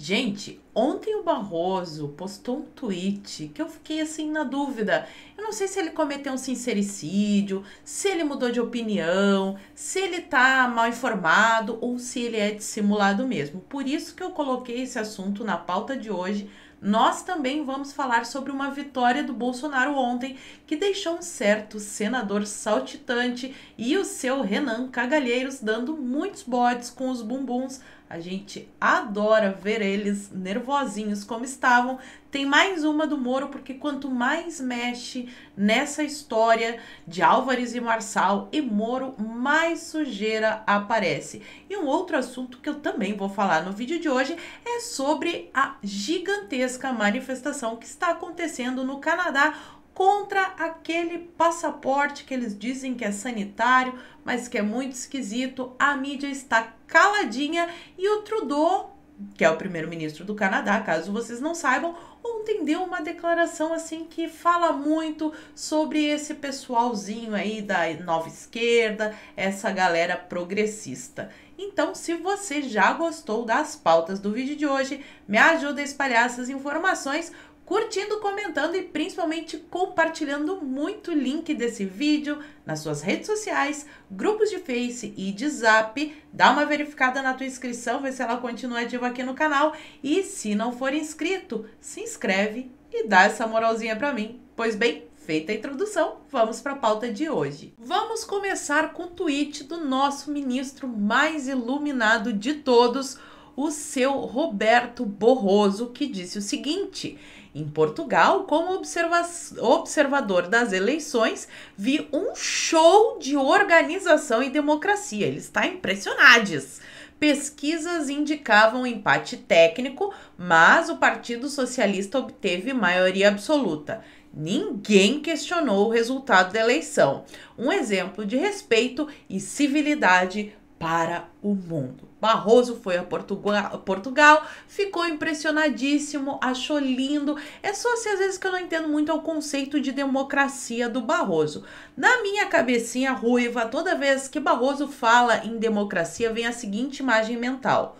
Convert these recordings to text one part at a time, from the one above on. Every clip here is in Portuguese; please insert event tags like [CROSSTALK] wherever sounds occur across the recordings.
Gente, ontem o Barroso postou um tweet que eu fiquei assim na dúvida. Eu não sei se ele cometeu um sincericídio, se ele mudou de opinião, se ele tá mal informado ou se ele é dissimulado mesmo. Por isso que eu coloquei esse assunto na pauta de hoje. Nós também vamos falar sobre uma vitória do Bolsonaro ontem que deixou um certo senador saltitante e o seu Renan Cagalheiros dando muitos bodes com os bumbuns a gente adora ver eles nervosinhos como estavam. Tem mais uma do Moro, porque quanto mais mexe nessa história de Álvares e Marçal e Moro, mais sujeira aparece. E um outro assunto que eu também vou falar no vídeo de hoje é sobre a gigantesca manifestação que está acontecendo no Canadá contra aquele passaporte que eles dizem que é sanitário, mas que é muito esquisito. A mídia está caladinha e o Trudeau, que é o primeiro-ministro do Canadá, caso vocês não saibam, ontem deu uma declaração assim que fala muito sobre esse pessoalzinho aí da nova esquerda, essa galera progressista. Então, se você já gostou das pautas do vídeo de hoje, me ajuda a espalhar essas informações curtindo, comentando e principalmente compartilhando muito o link desse vídeo nas suas redes sociais, grupos de Face e de Zap. Dá uma verificada na tua inscrição, vê se ela continua ativa aqui no canal e se não for inscrito, se inscreve e dá essa moralzinha para mim. Pois bem, Feita a introdução, vamos para a pauta de hoje. Vamos começar com o tweet do nosso ministro mais iluminado de todos, o seu Roberto Borroso, que disse o seguinte: em Portugal, como observa observador das eleições, vi um show de organização e democracia. Ele está impressionados. Pesquisas indicavam empate técnico, mas o Partido Socialista obteve maioria absoluta. Ninguém questionou o resultado da eleição. Um exemplo de respeito e civilidade para o mundo. Barroso foi a Portugal, Portugal, ficou impressionadíssimo, achou lindo. É só assim, às vezes que eu não entendo muito é o conceito de democracia do Barroso. Na minha cabecinha ruiva, toda vez que Barroso fala em democracia, vem a seguinte imagem mental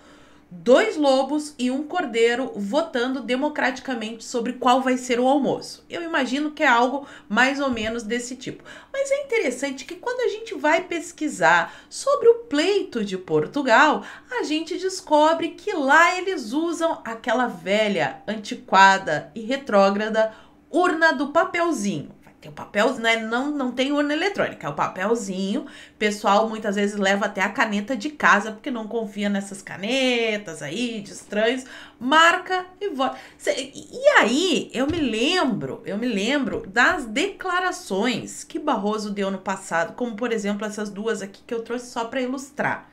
dois lobos e um cordeiro votando democraticamente sobre qual vai ser o almoço. Eu imagino que é algo mais ou menos desse tipo. Mas é interessante que quando a gente vai pesquisar sobre o pleito de Portugal, a gente descobre que lá eles usam aquela velha, antiquada e retrógrada urna do papelzinho. Tem o papel, né? Não, não tem urna eletrônica, é o papelzinho. pessoal muitas vezes leva até a caneta de casa, porque não confia nessas canetas aí, de estranhos. Marca e vota. E aí, eu me lembro, eu me lembro das declarações que Barroso deu no passado, como por exemplo essas duas aqui que eu trouxe só para ilustrar.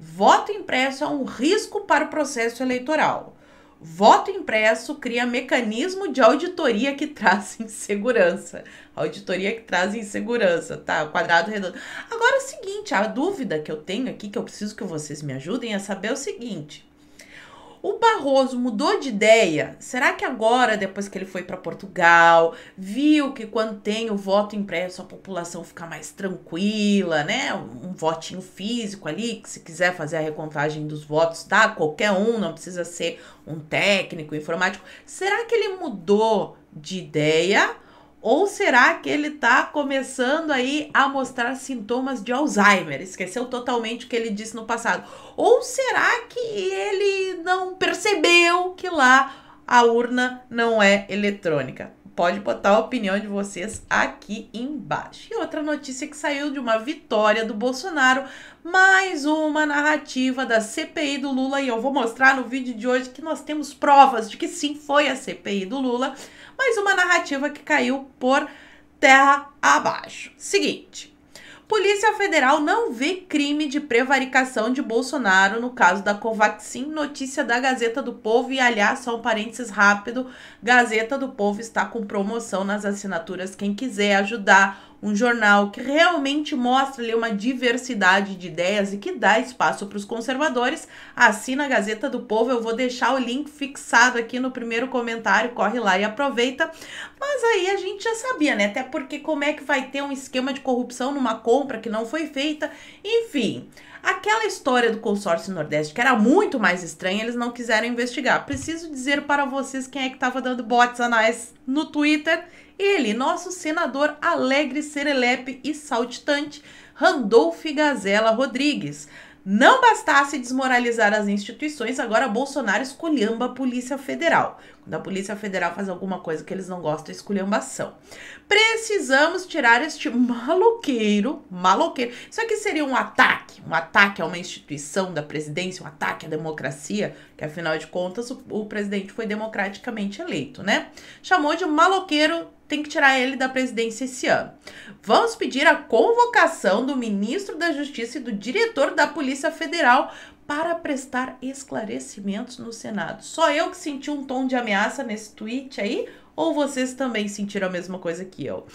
Voto impresso é um risco para o processo eleitoral. Voto impresso cria mecanismo de auditoria que traz insegurança. Auditoria que traz insegurança, tá? Quadrado redondo. Agora é o seguinte, a dúvida que eu tenho aqui, que eu preciso que vocês me ajudem, é saber o seguinte. O Barroso mudou de ideia? Será que agora, depois que ele foi para Portugal, viu que quando tem o voto impresso a população fica mais tranquila, né? Um votinho físico ali, que se quiser fazer a recontagem dos votos, tá? Qualquer um, não precisa ser um técnico informático. Será que ele mudou de ideia? Ou será que ele está começando aí a mostrar sintomas de Alzheimer? Esqueceu totalmente o que ele disse no passado. Ou será que ele não percebeu que lá a urna não é eletrônica? Pode botar a opinião de vocês aqui embaixo. E outra notícia que saiu de uma vitória do Bolsonaro, mais uma narrativa da CPI do Lula e eu vou mostrar no vídeo de hoje que nós temos provas de que sim foi a CPI do Lula mas uma narrativa que caiu por terra abaixo. Seguinte. Polícia Federal não vê crime de prevaricação de Bolsonaro no caso da Covaxin, notícia da Gazeta do Povo. E aliás, só um parênteses rápido: Gazeta do Povo está com promoção nas assinaturas. Quem quiser ajudar um jornal que realmente mostra ali uma diversidade de ideias e que dá espaço para os conservadores. Assina a Gazeta do Povo, eu vou deixar o link fixado aqui no primeiro comentário, corre lá e aproveita. Mas aí a gente já sabia, né? Até porque como é que vai ter um esquema de corrupção numa compra que não foi feita? Enfim, Aquela história do consórcio Nordeste, que era muito mais estranha, eles não quiseram investigar. Preciso dizer para vocês quem é que estava dando botes anais no Twitter ele, nosso senador alegre, serelepe e saltitante, Randolph Gazela Rodrigues. Não bastasse desmoralizar as instituições, agora Bolsonaro esculhamba a Polícia Federal. Quando a Polícia Federal faz alguma coisa que eles não gostam, esculhambação. Precisamos tirar este maloqueiro, maloqueiro. Isso aqui seria um ataque, um ataque a uma instituição da presidência, um ataque à democracia, que afinal de contas o, o presidente foi democraticamente eleito, né? Chamou de maloqueiro tem que tirar ele da presidência esse ano. Vamos pedir a convocação do ministro da Justiça e do diretor da Polícia Federal para prestar esclarecimentos no Senado. Só eu que senti um tom de ameaça nesse tweet aí? Ou vocês também sentiram a mesma coisa que eu?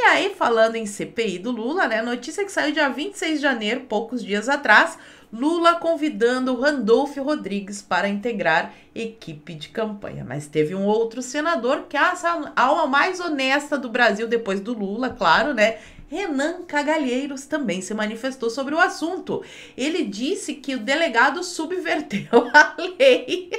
E aí, falando em CPI do Lula, né? Notícia que saiu dia 26 de janeiro, poucos dias atrás, Lula convidando Randolfo Rodrigues para integrar equipe de campanha. Mas teve um outro senador que é a alma mais honesta do Brasil depois do Lula, claro, né? Renan Cagalheiros também se manifestou sobre o assunto. Ele disse que o delegado subverteu [LAUGHS] a lei.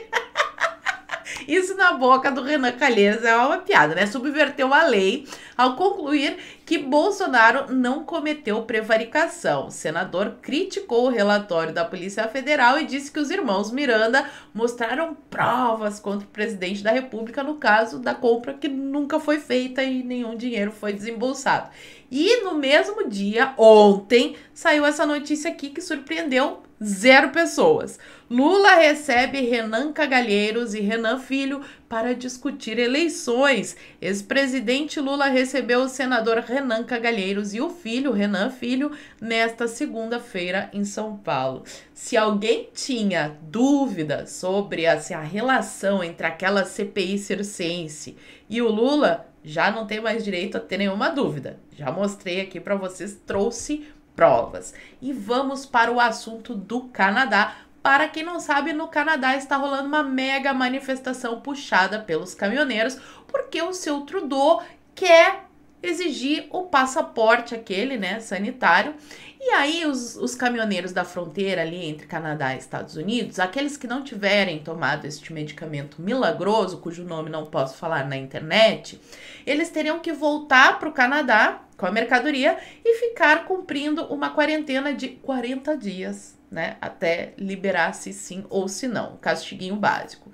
Isso na boca do Renan Calheiros é uma piada, né? Subverteu a lei ao concluir que Bolsonaro não cometeu prevaricação. O senador criticou o relatório da Polícia Federal e disse que os irmãos Miranda mostraram provas contra o presidente da República no caso da compra que nunca foi feita e nenhum dinheiro foi desembolsado. E no mesmo dia, ontem, saiu essa notícia aqui que surpreendeu Zero pessoas. Lula recebe Renan Cagalheiros e Renan Filho para discutir eleições. Ex-presidente Lula recebeu o senador Renan Cagalheiros e o filho, Renan Filho, nesta segunda-feira em São Paulo. Se alguém tinha dúvida sobre a, a relação entre aquela CPI circense e o Lula, já não tem mais direito a ter nenhuma dúvida. Já mostrei aqui para vocês, trouxe provas. E vamos para o assunto do Canadá. Para quem não sabe, no Canadá está rolando uma mega manifestação puxada pelos caminhoneiros, porque o seu Trudeau quer exigir o passaporte aquele, né, sanitário. E aí os, os caminhoneiros da fronteira ali entre Canadá e Estados Unidos, aqueles que não tiverem tomado este medicamento milagroso, cujo nome não posso falar na internet, eles teriam que voltar para o Canadá com a mercadoria e ficar cumprindo uma quarentena de 40 dias né? Até liberar se sim ou se não, castiguinho básico.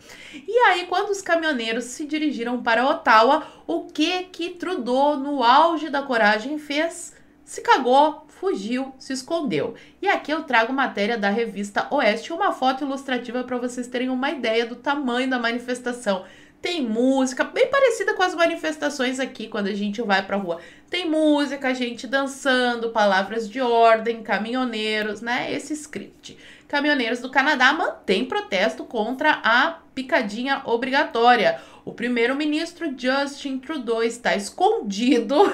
E aí, quando os caminhoneiros se dirigiram para Ottawa, o que que Trudeau, no auge da coragem, fez? Se cagou, fugiu, se escondeu. E aqui eu trago matéria da revista Oeste, uma foto ilustrativa para vocês terem uma ideia do tamanho da manifestação. Tem música, bem parecida com as manifestações aqui quando a gente vai pra rua. Tem música, gente dançando, palavras de ordem, caminhoneiros, né? Esse script. Caminhoneiros do Canadá mantém protesto contra a picadinha obrigatória. O primeiro-ministro Justin Trudeau está escondido [LAUGHS]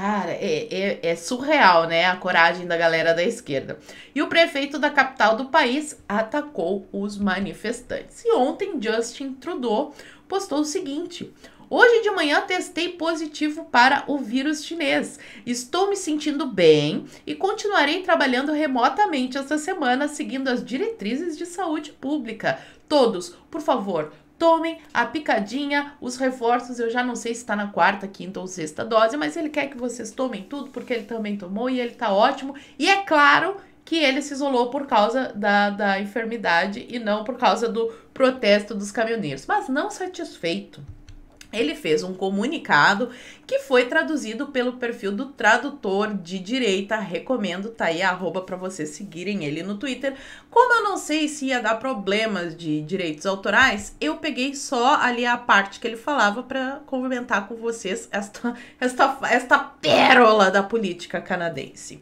Cara, é, é, é, surreal, né? A coragem da galera da esquerda. E o prefeito da capital do país atacou os manifestantes. E ontem, Justin Trudeau postou o seguinte. Hoje de manhã testei positivo para o vírus chinês. Estou me sentindo bem e continuarei trabalhando remotamente esta semana, seguindo as diretrizes de saúde pública. Todos, por favor, tomem a picadinha, os reforços, eu já não sei se está na quarta, quinta ou sexta dose, mas ele quer que vocês tomem tudo, porque ele também tomou e ele está ótimo. E é claro que ele se isolou por causa da, da enfermidade e não por causa do protesto dos caminhoneiros. Mas não satisfeito, ele fez um comunicado que foi traduzido pelo perfil do tradutor de direita. Recomendo, tá aí a arroba para vocês seguirem ele no Twitter. Como eu não sei se ia dar problemas de direitos autorais, eu peguei só ali a parte que ele falava para comentar com vocês esta, esta, esta pérola da política canadense.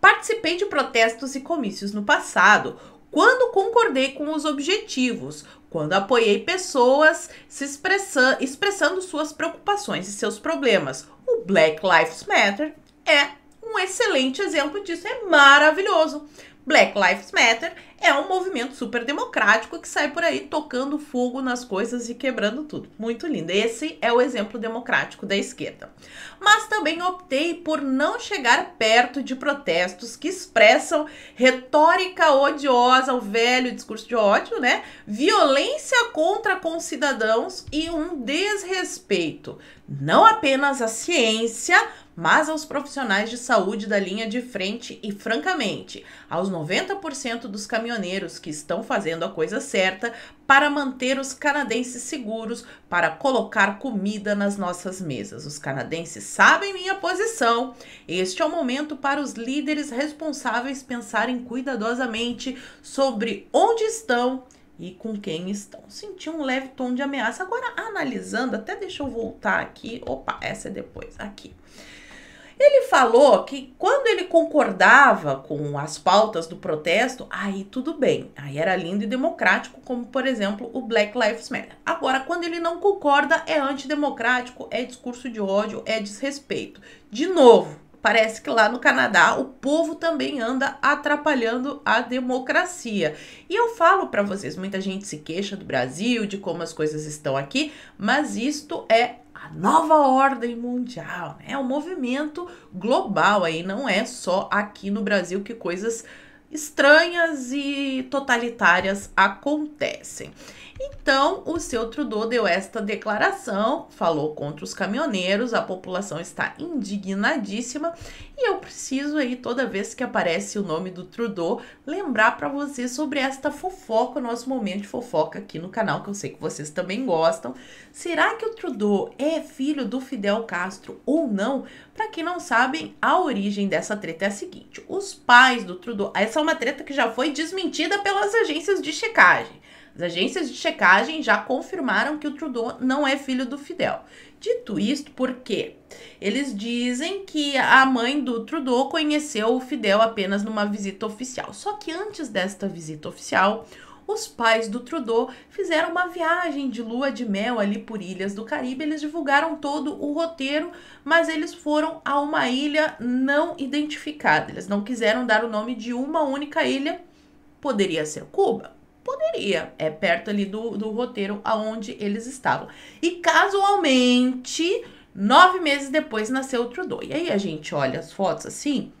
Participei de protestos e comícios no passado quando concordei com os objetivos, quando apoiei pessoas se expressa, expressando suas preocupações e seus problemas. O Black Lives Matter é um excelente exemplo disso, é maravilhoso. Black Lives Matter é um movimento super democrático que sai por aí tocando fogo nas coisas e quebrando tudo. Muito lindo. Esse é o exemplo democrático da esquerda. Mas também optei por não chegar perto de protestos que expressam retórica odiosa, o velho discurso de ódio, né? Violência contra concidadãos e um desrespeito não apenas à ciência, mas aos profissionais de saúde da linha de frente e, francamente, aos 90% dos caminhos caminhoneiros que estão fazendo a coisa certa para manter os canadenses seguros, para colocar comida nas nossas mesas. Os canadenses sabem minha posição. Este é o momento para os líderes responsáveis pensarem cuidadosamente sobre onde estão e com quem estão. Senti um leve tom de ameaça. Agora, analisando, até deixa eu voltar aqui. Opa, essa é depois. Aqui. Ele falou que quando ele concordava com as pautas do protesto, aí tudo bem, aí era lindo e democrático, como por exemplo o Black Lives Matter. Agora, quando ele não concorda, é antidemocrático, é discurso de ódio, é desrespeito. De novo, Parece que lá no Canadá o povo também anda atrapalhando a democracia. E eu falo para vocês, muita gente se queixa do Brasil, de como as coisas estão aqui, mas isto é a nova ordem mundial, né? É um movimento global aí, não é só aqui no Brasil que coisas estranhas e totalitárias acontecem. Então, o seu Trudeau deu esta declaração, falou contra os caminhoneiros, a população está indignadíssima e eu preciso aí toda vez que aparece o nome do Trudeau lembrar para você sobre esta fofoca, o nosso momento de fofoca aqui no canal que eu sei que vocês também gostam. Será que o Trudeau é filho do Fidel Castro ou não? Para quem não sabe, a origem dessa treta é a seguinte: os pais do Trudeau, essa é uma treta que já foi desmentida pelas agências de checagem. As agências de checagem já confirmaram que o Trudeau não é filho do Fidel. Dito isto, por quê? Eles dizem que a mãe do Trudeau conheceu o Fidel apenas numa visita oficial. Só que antes desta visita oficial, os pais do Trudeau fizeram uma viagem de lua de mel ali por ilhas do Caribe. Eles divulgaram todo o roteiro, mas eles foram a uma ilha não identificada. Eles não quiseram dar o nome de uma única ilha. Poderia ser Cuba, Poderia, é perto ali do, do roteiro aonde eles estavam. E casualmente, nove meses depois nasceu o Trudeau. E aí a gente olha as fotos assim,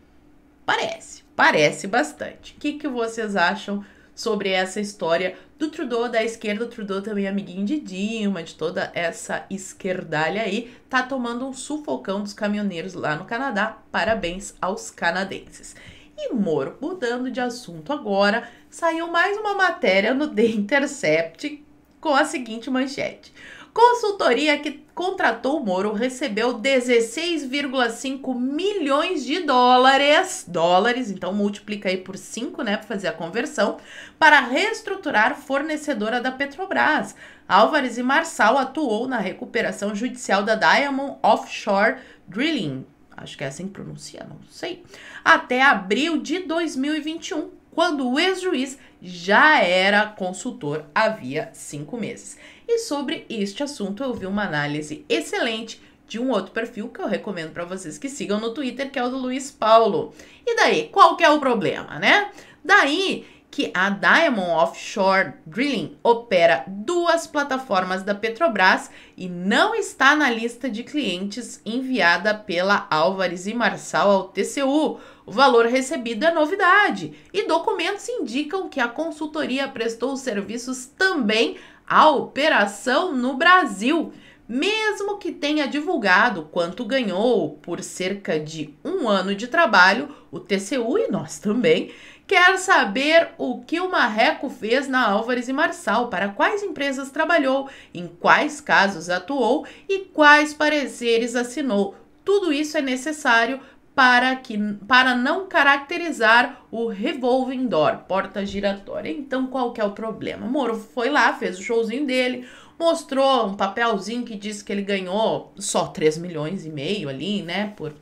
parece, parece bastante. O que, que vocês acham sobre essa história do Trudeau da esquerda, o Trudeau também é amiguinho de Dilma, de toda essa esquerdalha aí, tá tomando um sufocão dos caminhoneiros lá no Canadá. Parabéns aos canadenses. E Moro, mudando de assunto agora, saiu mais uma matéria no The Intercept com a seguinte manchete. Consultoria que contratou Moro recebeu 16,5 milhões de dólares, dólares, então multiplica aí por 5, né, para fazer a conversão, para reestruturar fornecedora da Petrobras. Álvares e Marçal atuou na recuperação judicial da Diamond Offshore Drilling, acho que é assim que pronuncia, não sei, até abril de 2021, quando o ex-juiz já era consultor havia cinco meses. E sobre este assunto eu vi uma análise excelente de um outro perfil que eu recomendo para vocês que sigam no Twitter, que é o do Luiz Paulo. E daí, qual que é o problema, né? Daí, que a Diamond Offshore Drilling opera duas plataformas da Petrobras e não está na lista de clientes enviada pela Álvares e Marçal ao TCU. O valor recebido é novidade e documentos indicam que a consultoria prestou serviços também à operação no Brasil mesmo que tenha divulgado quanto ganhou por cerca de um ano de trabalho, o TCU e nós também quer saber o que o Marreco fez na Álvares e Marçal, para quais empresas trabalhou, em quais casos atuou e quais pareceres assinou. Tudo isso é necessário para, que, para não caracterizar o revolving door, porta giratória. Então, qual que é o problema? Moro foi lá, fez o showzinho dele, mostrou um papelzinho que diz que ele ganhou só 3 milhões e meio ali, né, por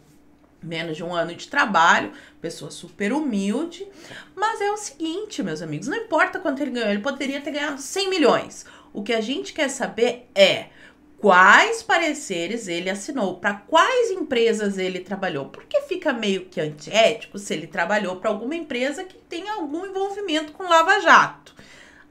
menos de um ano de trabalho, pessoa super humilde, mas é o seguinte, meus amigos, não importa quanto ele ganhou, ele poderia ter ganhado 100 milhões. O que a gente quer saber é quais pareceres ele assinou, para quais empresas ele trabalhou, porque fica meio que antiético se ele trabalhou para alguma empresa que tem algum envolvimento com Lava Jato.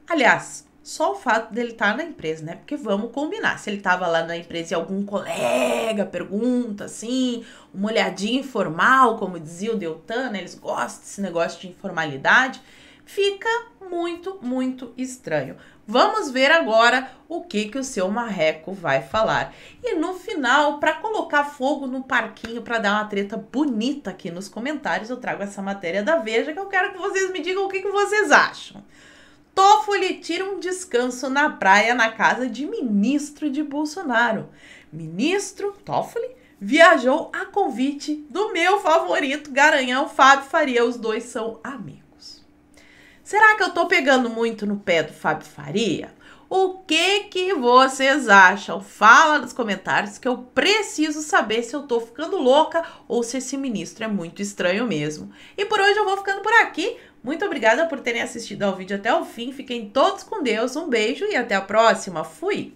Aliás, só o fato dele estar tá na empresa, né? Porque vamos combinar, se ele estava lá na empresa e algum colega pergunta, assim, uma olhadinha informal, como dizia o Deltan, né? eles gostam desse negócio de informalidade, fica muito, muito estranho. Vamos ver agora o que que o seu marreco vai falar. E no final, para colocar fogo no parquinho, para dar uma treta bonita aqui nos comentários, eu trago essa matéria da Veja que eu quero que vocês me digam o que, que vocês acham. Toffoli tira um descanso na praia na casa de ministro de Bolsonaro. Ministro Toffoli viajou a convite do meu favorito Garanhão, Fábio Faria. Os dois são amigos. Será que eu tô pegando muito no pé do Fábio Faria? O que que vocês acham? Fala nos comentários que eu preciso saber se eu tô ficando louca ou se esse ministro é muito estranho mesmo. E por hoje eu vou ficando por aqui. Muito obrigada por terem assistido ao vídeo até o fim. Fiquem todos com Deus. Um beijo e até a próxima. Fui!